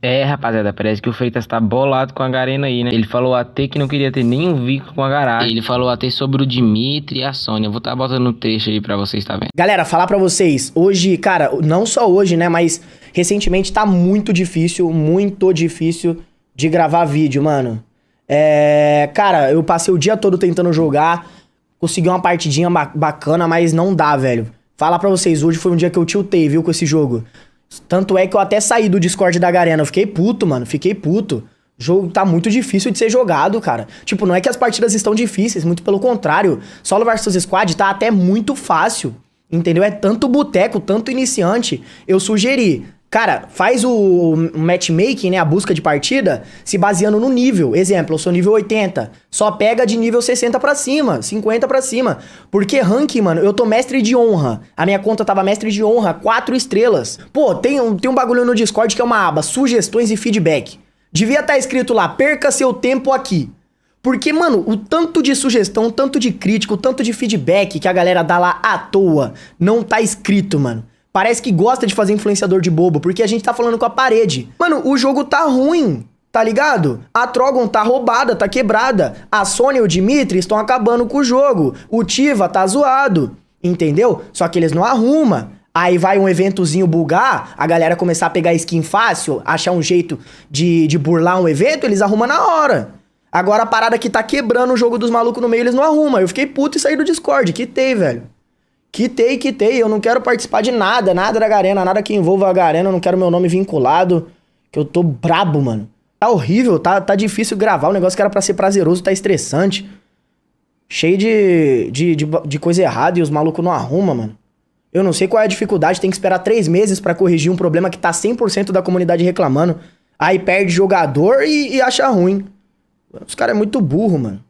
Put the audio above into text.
É, rapaziada, parece que o Freitas tá bolado com a Garena aí, né? Ele falou até que não queria ter nenhum vínculo com a garagem. Ele falou até sobre o Dimitri e a Sônia. Eu vou estar tá botando no um texto aí pra vocês, tá vendo? Galera, falar pra vocês, hoje, cara, não só hoje, né? Mas recentemente tá muito difícil, muito difícil de gravar vídeo, mano. É. Cara, eu passei o dia todo tentando jogar, consegui uma partidinha bacana, mas não dá, velho. Falar pra vocês, hoje foi um dia que eu tiltei, viu, com esse jogo. Tanto é que eu até saí do Discord da Garena. Eu fiquei puto, mano. Fiquei puto. O jogo tá muito difícil de ser jogado, cara. Tipo, não é que as partidas estão difíceis, muito pelo contrário. Solo versus squad tá até muito fácil. Entendeu? É tanto boteco, tanto iniciante. Eu sugeri, Cara, faz o matchmaking, né? A busca de partida, se baseando no nível. Exemplo, eu sou nível 80. Só pega de nível 60 para cima, 50 para cima. Porque ranking, mano, eu tô mestre de honra. A minha conta tava mestre de honra, 4 estrelas. Pô, tem um, tem um bagulho no Discord que é uma aba, sugestões e feedback. Devia estar tá escrito lá, perca seu tempo aqui. Porque, mano, o tanto de sugestão, o tanto de crítica, o tanto de feedback que a galera dá lá à toa, não tá escrito, mano. Parece que gosta de fazer influenciador de bobo, porque a gente tá falando com a parede. Mano, o jogo tá ruim. Tá ligado? A Trogon tá roubada, tá quebrada. A Sony e o Dimitri estão acabando com o jogo. O Tiva tá zoado. Entendeu? Só que eles não arrumam. Aí vai um eventozinho bulgar, a galera começar a pegar skin fácil, achar um jeito de, de burlar um evento, eles arrumam na hora. Agora a parada que tá quebrando o jogo dos malucos no meio, eles não arrumam. Eu fiquei puto e saí do Discord. Que tem, velho. Quitei, quitei. Eu não quero participar de nada, nada da Garena, nada que envolva a Garena. Eu não quero meu nome vinculado. Que eu tô brabo, mano. Tá horrível, tá, tá difícil gravar. O negócio que era pra ser prazeroso tá estressante. Cheio de, de, de, de coisa errada e os malucos não arrumam, mano. Eu não sei qual é a dificuldade, tem que esperar três meses para corrigir um problema que tá 100% da comunidade reclamando. Aí perde jogador e, e acha ruim. Os caras é muito burro, mano.